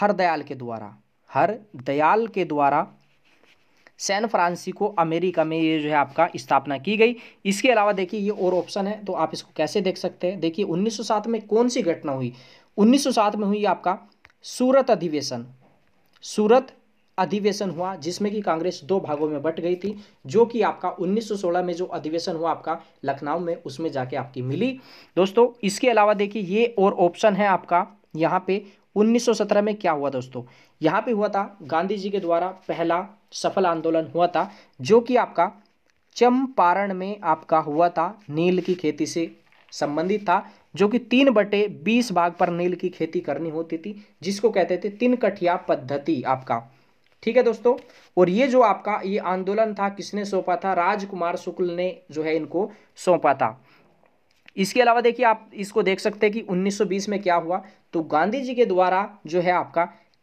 [SPEAKER 1] हर दयाल के द्वारा हर दयाल के द्वारा सैन फ्रांसिस्को अमेरिका में ये जो है आपका स्थापना की गई इसके अलावा देखिए ये और ऑप्शन है तो आप इसको कैसे देख सकते हैं देखिए 1907 में कौन सी घटना हुई 1907 में हुई आपका सूरत अधिवेशन सूरत अधिवेशन हुआ जिसमें कि कांग्रेस दो भागों में बट गई थी जो कि आपका 1916 में जो अधिवेशन हुआ आपका लखनऊ में उसमें जाके आपकी मिली दोस्तों इसके अलावा देखिए ये और ऑप्शन है आपका यहाँ पे 1917 में क्या हुआ दोस्तों यहाँ पे हुआ था गांधी जी के द्वारा पहला सफल आंदोलन हुआ था जो कि आपका चंपारण में आपका हुआ था नील की खेती से संबंधित था जो कि तीन बटे बीस भाग पर नील की खेती करनी होती थी जिसको कहते थे तीन कठिया पद्धति आपका ठीक है दोस्तों और ये जो आपका ये आंदोलन था किसने सौंपा था राजकुमार शुक्ल ने जो है इनको सौंपा था इसके अलावा देखिए आप इसको देख सकते हैं कि 1920 में क्या हुआ तो गांधी जी के द्वारा जो है आपका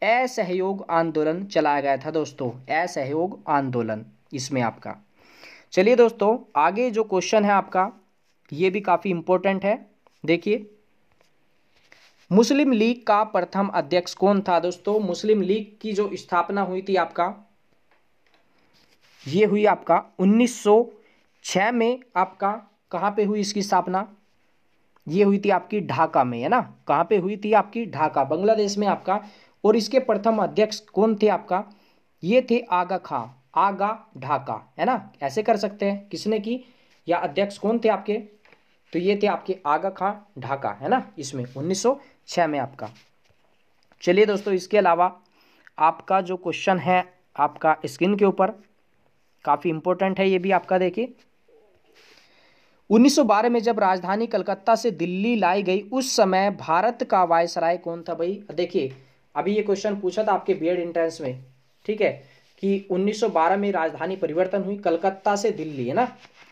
[SPEAKER 1] असहयोग आंदोलन चलाया गया था दोस्तों असहयोग आंदोलन इसमें आपका चलिए दोस्तों आगे जो क्वेश्चन है आपका ये भी काफ़ी इंपॉर्टेंट है देखिए मुस्लिम लीग का प्रथम अध्यक्ष कौन था दोस्तों मुस्लिम लीग की जो स्थापना हुई थी आपका ये हुई आपका 1906 में आपका कहाँ पे हुई इसकी स्थापना ये हुई थी आपकी ढाका में है ना कहाँ पे हुई थी आपकी ढाका बांग्लादेश में आपका और इसके प्रथम अध्यक्ष कौन थे आपका ये थे आगा खां आगा ढाका है ना ऐसे कर सकते हैं किसने की या अध्यक्ष कौन थे आपके तो ये थे आपके आगा खां ढाका है ना इसमें उन्नीस छः में आपका चलिए दोस्तों इसके अलावा आपका जो क्वेश्चन है आपका स्किन के ऊपर काफ़ी इम्पोर्टेंट है ये भी आपका देखिए 1912 में जब राजधानी कलकत्ता से दिल्ली लाई गई उस समय भारत का वायसराय कौन था भाई देखिए अभी ये क्वेश्चन पूछा था आपके बीएड एंट्रेंस में ठीक है कि 1912 में राजधानी परिवर्तन हुई कलकत्ता से दिल्ली है ना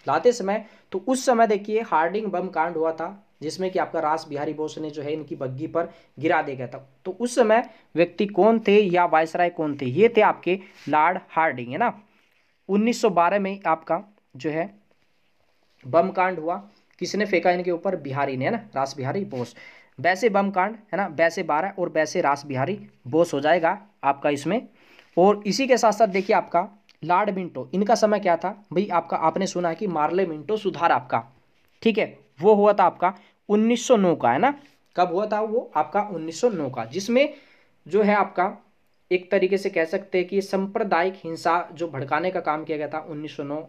[SPEAKER 1] लाते समय तो उस समय देखिए हार्डिंग बम कांड हुआ था जिसमें कि आपका रास बिहारी बोस ने जो है इनकी बग्घी पर गिरा दिया गया था तो उस समय व्यक्ति कौन थे या वायसराय कौन थे ये थे आपके लॉर्ड हार्डिंग है ना 1912 में आपका जो है बम कांड हुआ किसने फेंका इनके ऊपर बिहारी ने है ना रास बिहारी बोस वैसे बम कांड है ना वैसे बारह और वैसे रास बिहारी बोस हो जाएगा आपका इसमें और इसी के साथ साथ देखिए आपका लार्ड मिंटो इनका समय क्या था भाई आपका आपने सुना है कि मार्ले मिंटो सुधार आपका ठीक है वो हुआ था आपका 1909 का है ना कब हुआ था वो आपका 1909 का जिसमें जो है आपका एक तरीके से कह सकते हैं कि सांप्रदायिक हिंसा जो भड़काने का काम किया गया था 1909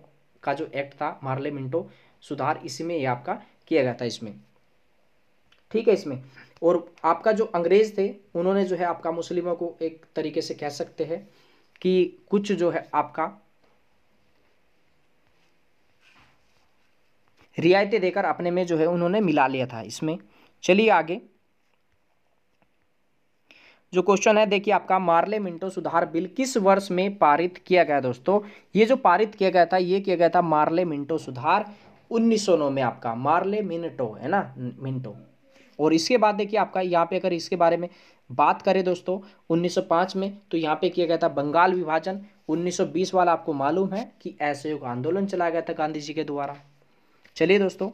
[SPEAKER 1] का जो एक्ट था मार्ले मिंटो सुधार इसी में ये आपका किया गया था इसमें ठीक है इसमें और आपका जो अंग्रेज थे उन्होंने जो है आपका मुस्लिमों को एक तरीके से कह सकते हैं कि कुछ जो है आपका रियायतें देकर अपने में जो है उन्होंने मिला लिया था इसमें चलिए आगे जो क्वेश्चन है देखिए आपका मार्ले मिंटो सुधार बिल किस वर्ष में पारित किया गया दोस्तों ये जो पारित किया गया था ये किया गया था मार्ले मिंटो सुधार उन्नीस में आपका मार्ले मिनटो है ना मिंटो और इसके बाद देखिए आपका यहाँ पे अगर इसके बारे में बात करें दोस्तों 1905 में तो यहाँ पे किया गया था बंगाल विभाजन 1920 वाला आपको मालूम है कि असहयोग आंदोलन चलाया गया था गांधी जी के द्वारा चलिए दोस्तों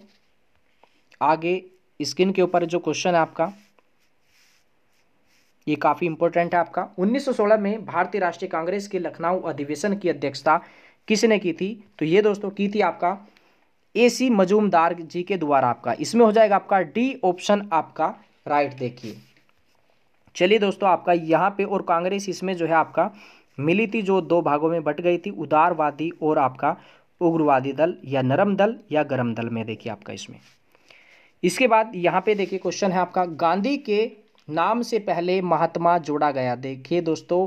[SPEAKER 1] आगे स्किन के ऊपर जो क्वेश्चन है आपका ये काफ़ी इंपॉर्टेंट है आपका 1916 में भारतीय राष्ट्रीय कांग्रेस के लखनऊ अधिवेशन की अध्यक्षता किसने की थी तो ये दोस्तों की थी आपका ए सी मजूमदार जी के द्वारा आपका इसमें हो जाएगा आपका डी ऑप्शन आपका राइट देखिए चलिए दोस्तों आपका यहाँ पे और कांग्रेस इसमें जो है आपका मिली थी जो दो भागों में बट गई थी उदारवादी और आपका उग्रवादी दल या नरम दल या गरम दल में देखिए आपका इसमें इसके बाद यहाँ पे देखिए क्वेश्चन है आपका गांधी के नाम से पहले महात्मा जोड़ा गया देखिए दोस्तों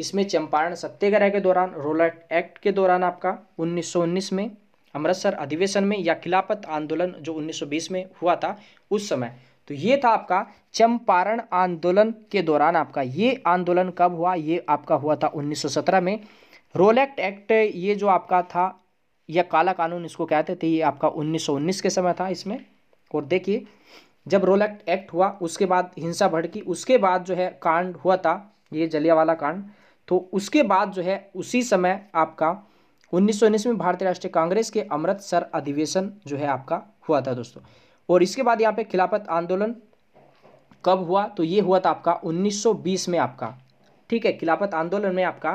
[SPEAKER 1] इसमें चंपारण सत्याग्रह के दौरान रोलट एक्ट के दौरान आपका 1919 में अमृतसर अधिवेशन में या खिलाफत आंदोलन जो 1920 में हुआ था उस समय तो ये था आपका चंपारण आंदोलन के दौरान आपका ये आंदोलन कब हुआ ये आपका हुआ था 1917 में रोलेक्ट एक्ट ये जो आपका था या काला कानून इसको कहते थे ये आपका 1919 के समय था इसमें और देखिए जब रोलेक्ट एक्ट हुआ उसके बाद हिंसा भड़की उसके बाद जो है कांड हुआ था ये जलियावाला कांड तो उसके बाद जो है उसी समय आपका 1919 में भारतीय राष्ट्रीय कांग्रेस के अमृतसर अधिवेशन जो है आपका हुआ था दोस्तों और इसके बाद यहाँ पे खिलाफत आंदोलन कब हुआ तो ये हुआ था आपका 1920 में आपका ठीक है खिलाफत आंदोलन में आपका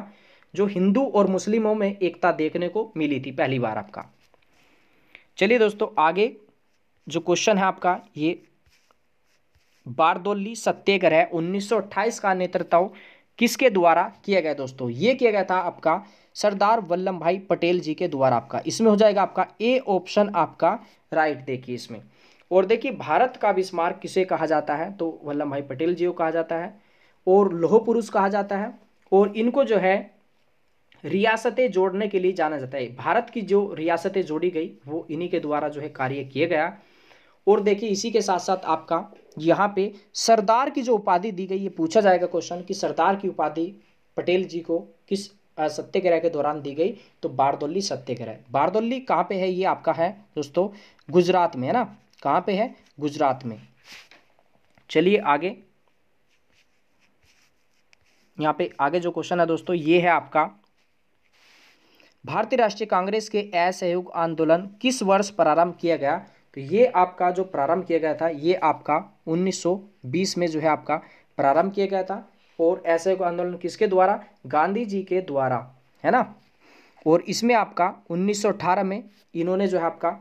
[SPEAKER 1] जो हिंदू और मुस्लिमों में एकता देखने को मिली थी पहली बार आपका चलिए दोस्तों आगे जो क्वेश्चन है आपका ये बारदोली सत्याग्रह है 1928 का नेतृत्व किसके द्वारा किया गया दोस्तों ये किया गया था आपका सरदार वल्लभ भाई पटेल जी के द्वारा आपका इसमें हो जाएगा आपका ए ऑप्शन आपका राइट देखिए इसमें और देखिए भारत का विस्मार किसे कहा जाता है तो वल्लभ भाई पटेल जी को कहा जाता है और लोह पुरुष कहा जाता है और इनको जो है रियासतें जोड़ने के लिए जाना जाता है भारत की जो रियासतें जोड़ी गई वो इन्हीं के द्वारा जो है कार्य किया गया और देखिए इसी के साथ साथ आपका यहाँ पे सरदार की जो उपाधि दी गई ये पूछा जाएगा क्वेश्चन कि सरदार की उपाधि पटेल जी को किस सत्याग्रह के दौरान दी गई तो बारदोली सत्याग्रह बारदोली कहाँ पे है ये आपका है दोस्तों गुजरात में है ना कहाँ पे है गुजरात में चलिए आगे यहाँ पे आगे जो क्वेश्चन है दोस्तों ये है आपका भारतीय राष्ट्रीय कांग्रेस के असहयोग आंदोलन किस वर्ष प्रारंभ किया गया तो ये आपका जो प्रारंभ किया गया था ये आपका 1920 में जो है आपका प्रारंभ किया गया था और असहयोग आंदोलन किसके द्वारा गांधी जी के द्वारा है ना और इसमें आपका 1918 में इन्होंने जो है आपका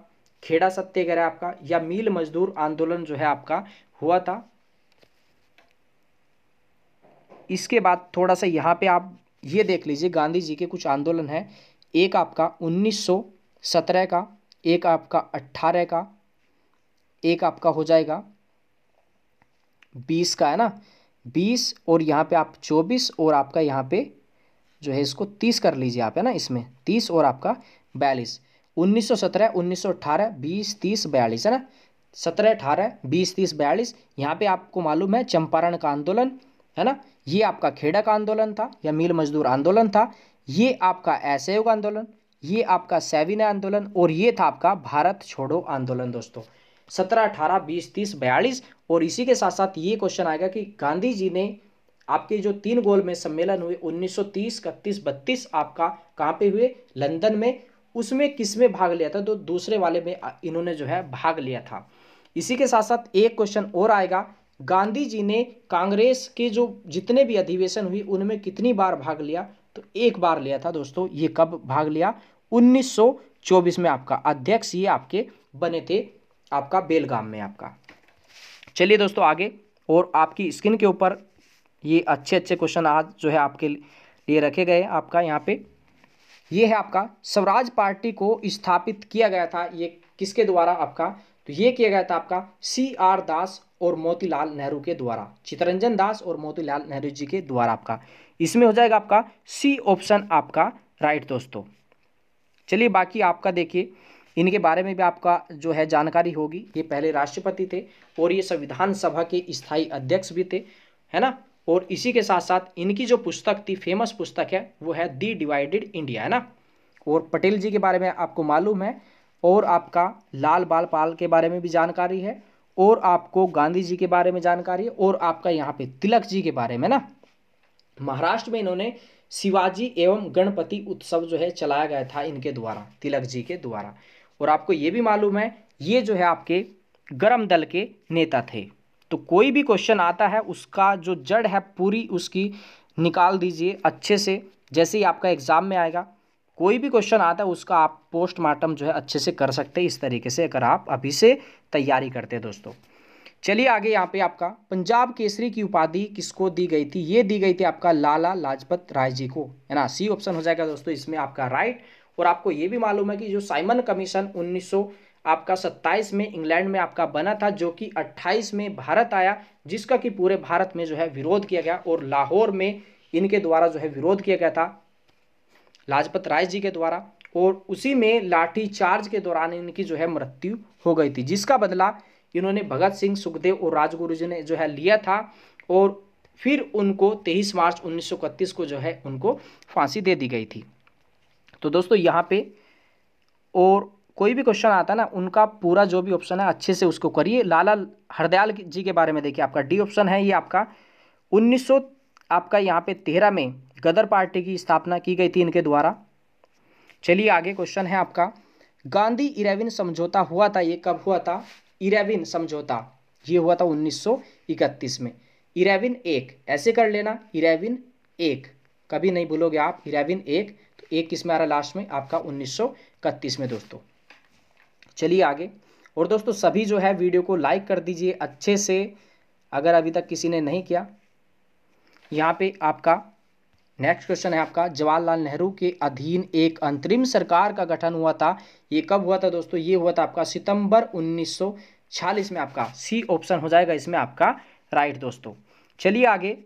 [SPEAKER 1] खेड़ा सत्याग्रह आपका या मील मजदूर आंदोलन जो है आपका हुआ था इसके बाद थोड़ा सा यहाँ पे आप ये देख लीजिए गांधी जी के कुछ आंदोलन हैं एक आपका उन्नीस सौ सत्रह का एक आपका अट्ठारह का एक आपका हो जाएगा बीस का है ना बीस और यहाँ पे आप चौबीस और आपका यहाँ पे जो है इसको तीस कर लीजिए आप है ना इसमें तीस और आपका बयालीस उन्नीस सौ सत्रह उन्नीस सौ अठारह बीस तीस बयालीस है ना सत्रह अठारह बीस तीस बयालीस यहाँ पे आपको मालूम है चंपारण का आंदोलन है ना ये आपका खेड़ा का आंदोलन था या मिल मजदूर आंदोलन था ये आपका असहयोग आंदोलन ये आपका सैविन आंदोलन और ये था आपका भारत छोड़ो आंदोलन दोस्तों सत्रह अठारह बीस तीस बयालीस और इसी के साथ साथ ये क्वेश्चन आएगा कि गांधी जी ने आपके जो तीन गोल में सम्मेलन हुए 1930 इकतीस बत्तीस आपका कहाँ पे हुए लंदन में उसमें किस में भाग लिया था तो दूसरे वाले में इन्होंने जो है भाग लिया था इसी के साथ साथ एक क्वेश्चन और आएगा गांधी जी ने कांग्रेस के जो जितने भी अधिवेशन हुई उनमें कितनी बार भाग लिया तो एक बार लिया था दोस्तों ये कब भाग लिया 1924 में आपका अध्यक्ष ये आपके बने थे आपका बेलगाम में आपका चलिए दोस्तों आगे और आपकी स्किन के ऊपर ये अच्छे अच्छे क्वेश्चन आज जो है आपके लिए रखे गए आपका यहाँ पे ये है आपका स्वराज पार्टी को स्थापित किया गया था ये किसके द्वारा आपका तो ये किया गया था आपका सी आर दास और मोतीलाल नेहरू के द्वारा चितरंजन दास और मोतीलाल नेहरू जी के द्वारा आपका इसमें हो जाएगा आपका सी ऑप्शन आपका राइट दोस्तों चलिए बाकी आपका देखिए इनके बारे में भी आपका जो है जानकारी होगी ये पहले राष्ट्रपति थे और ये संविधान सभा के स्थायी अध्यक्ष भी थे है ना और इसी के साथ साथ इनकी जो पुस्तक थी फेमस पुस्तक है वो है दी डिवाइडेड इंडिया है ना और पटेल जी के बारे में आपको मालूम है और आपका लाल बाल पाल के बारे में भी जानकारी है और आपको गांधी जी के बारे में जानकारी है और आपका यहाँ पे तिलक जी के बारे में ना महाराष्ट्र में इन्होंने शिवाजी एवं गणपति उत्सव जो है चलाया गया था इनके द्वारा तिलक जी के द्वारा और आपको ये भी मालूम है ये जो है आपके गर्म दल के नेता थे तो कोई भी क्वेश्चन आता है उसका जो जड़ है पूरी उसकी निकाल दीजिए अच्छे से जैसे ही आपका एग्ज़ाम में आएगा कोई भी क्वेश्चन आता है उसका आप पोस्टमार्टम जो है अच्छे से कर सकते हैं इस तरीके से अगर आप अभी से तैयारी करते हैं दोस्तों चलिए आगे यहाँ पे आपका पंजाब केसरी की उपाधि किसको दी गई थी ये दी गई थी आपका लाला लाजपत राय जी को है ना सी ऑप्शन हो जाएगा दोस्तों इसमें आपका राइट और आपको ये भी मालूम है कि जो साइमन कमीशन उन्नीस आपका 27 में इंग्लैंड में आपका बना था जो कि 28 में भारत आया जिसका कि पूरे भारत में जो है विरोध किया गया और लाहौर में इनके द्वारा जो है विरोध किया गया था लाजपत राय जी के द्वारा और उसी में लाठी चार्ज के दौरान इनकी जो है मृत्यु हो गई थी जिसका बदला इन्होंने भगत सिंह सुखदेव और राजगुरु जी ने जो है लिया था और फिर उनको तेईस मार्च उन्नीस को जो है उनको फांसी दे दी गई थी तो दोस्तों यहाँ पे और कोई भी क्वेश्चन आता है ना उनका पूरा जो भी ऑप्शन है अच्छे से उसको करिए लाला हरदयाल जी के बारे में देखिए आपका डी ऑप्शन है ये आपका 1900 आपका यहाँ पे तेरह में गदर पार्टी की स्थापना की गई थी इनके द्वारा चलिए आगे क्वेश्चन है आपका गांधी इरेविन समझौता हुआ था ये कब हुआ था इरेविन समझौता ये हुआ था 1931 में इरेविन एक ऐसे कर लेना इरेविन एक कभी नहीं भूलोगे आप इरेविन एक तो एक किस में आ रहा लास्ट में आपका उन्नीस में दोस्तों चलिए आगे और दोस्तों सभी जो है वीडियो को लाइक कर दीजिए अच्छे से अगर अभी तक किसी ने नहीं किया यहाँ पे आपका नेक्स्ट क्वेश्चन है आपका जवाहरलाल नेहरू के अधीन एक अंतरिम सरकार का गठन हुआ था ये कब हुआ था दोस्तों ये हुआ था आपका सितंबर 1946 में आपका सी ऑप्शन हो जाएगा इसमें आपका राइट दोस्तों चलिए आगे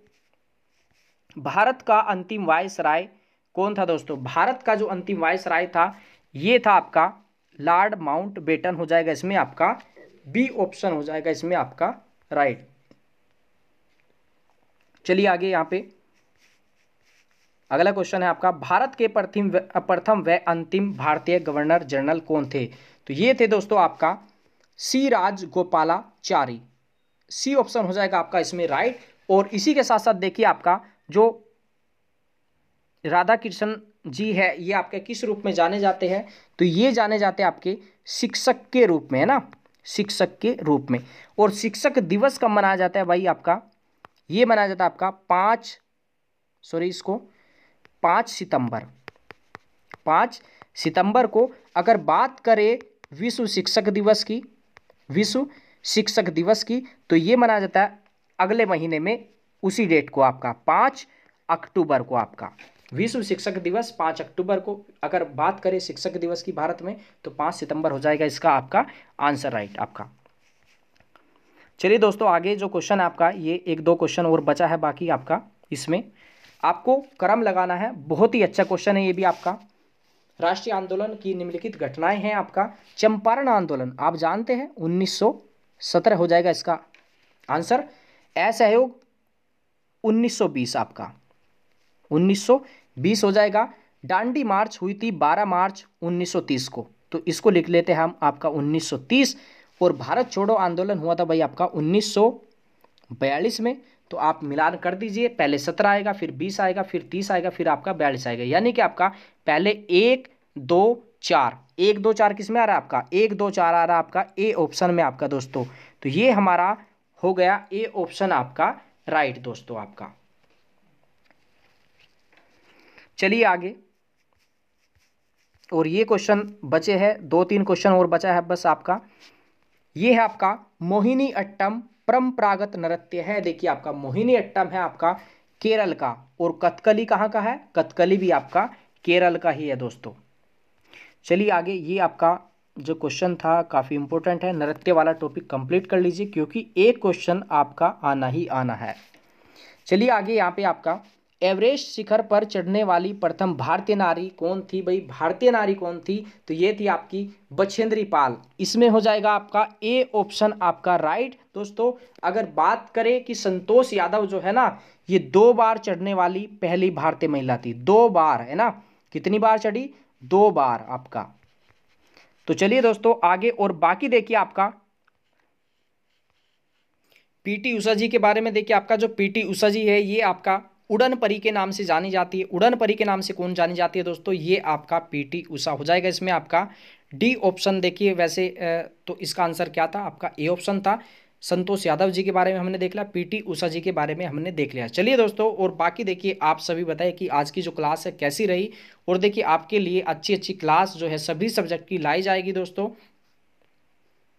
[SPEAKER 1] भारत का अंतिम वायस राय कौन था दोस्तों भारत का जो अंतिम वायस राय था ये था आपका लॉर्ड माउंट बेटन हो जाएगा इसमें आपका बी ऑप्शन हो जाएगा इसमें आपका राइट चलिए आगे यहाँ पे अगला क्वेश्चन है आपका भारत के प्रथम प्रथम व अंतिम भारतीय गवर्नर जनरल कौन थे तो ये थे दोस्तों आपका सी राज गोपालाचारी सी ऑप्शन हो जाएगा आपका इसमें राइट और इसी के साथ साथ देखिए आपका जो राधा कृष्ण जी है ये आपके किस रूप में जाने जाते हैं तो ये जाने जाते हैं आपके शिक्षक के रूप में है ना शिक्षक के रूप में और शिक्षक दिवस कब मनाया जाता है भाई आपका ये मनाया जाता है आपका पाँच सॉरी इसको पाँच सितंबर पाँच सितंबर को अगर बात करें विश्व शिक्षक दिवस की विश्व शिक्षक दिवस की तो ये मनाया जाता है अगले महीने में उसी डेट को आपका पाँच अक्टूबर को आपका विश्व शिक्षक दिवस पाँच अक्टूबर को अगर बात करें शिक्षक दिवस की भारत में तो पाँच सितंबर हो जाएगा इसका आपका आंसर राइट आपका चलिए दोस्तों आगे जो क्वेश्चन आपका ये एक दो क्वेश्चन और बचा है बाकी आपका इसमें आपको क्रम लगाना है बहुत ही अच्छा क्वेश्चन है ये भी आपका राष्ट्रीय आंदोलन की निम्नलिखित घटनाएं हैं आपका चंपारण आंदोलन आप जानते हैं उन्नीस हो जाएगा इसका आंसर असहयोग उन्नीस आपका उन्नीस हो जाएगा डांडी मार्च हुई थी 12 मार्च 1930 को तो इसको लिख लेते हैं हम आपका 1930 और भारत छोड़ो आंदोलन हुआ था भाई आपका 1942 में तो आप मिलान कर दीजिए पहले सत्रह आएगा फिर बीस आएगा फिर तीस आएगा फिर आपका बयालीस आएगा यानी कि आपका पहले एक दो चार एक दो चार किस में आ रहा है आपका एक दो चार आ रहा है आपका ए ऑप्शन में आपका दोस्तों तो ये हमारा हो गया ए ऑप्शन आपका राइट दोस्तों आपका चलिए आगे और ये क्वेश्चन बचे हैं दो तीन क्वेश्चन और बचा है बस आपका ये है आपका मोहिनी अट्टम परंपरागत नृत्य है देखिए आपका मोहिनी अट्टम है आपका केरल का और कथकली कहाँ का है कथकली भी आपका केरल का ही है दोस्तों चलिए आगे ये आपका जो क्वेश्चन था काफ़ी इंपॉर्टेंट है नृत्य वाला टॉपिक कंप्लीट कर लीजिए क्योंकि एक क्वेश्चन आपका आना ही आना है चलिए आगे यहाँ पे आपका एवरेस्ट शिखर पर चढ़ने वाली प्रथम भारतीय नारी कौन थी भाई भारतीय नारी कौन थी तो ये थी आपकी बछेंद्री पाल इसमें हो जाएगा आपका ए ऑप्शन आपका राइट दोस्तों अगर बात करें कि संतोष यादव जो है ना ये दो बार चढ़ने वाली पहली भारतीय महिला थी दो बार है ना कितनी बार चढ़ी दो बार आपका तो चलिए दोस्तों आगे और बाकी देखिए आपका पीटी उषा जी के बारे में देखिए आपका जो पीटी उषा जी है ये आपका उड़न परी के नाम से जानी जाती है उड़न परी के नाम से कौन जानी जाती है दोस्तों ये आपका पीटी उषा हो जाएगा इसमें आपका डी ऑप्शन देखिए वैसे तो इसका आंसर क्या था आपका ए ऑप्शन था संतोष यादव जी के बारे में हमने देख लिया पीटी उषा जी के बारे में हमने देख लिया चलिए दोस्तों और बाकी देखिए आप सभी बताए कि आज की जो क्लास है कैसी रही और देखिए आपके लिए अच्छी अच्छी क्लास जो है सभी सब्जेक्ट की लाई जाएगी दोस्तों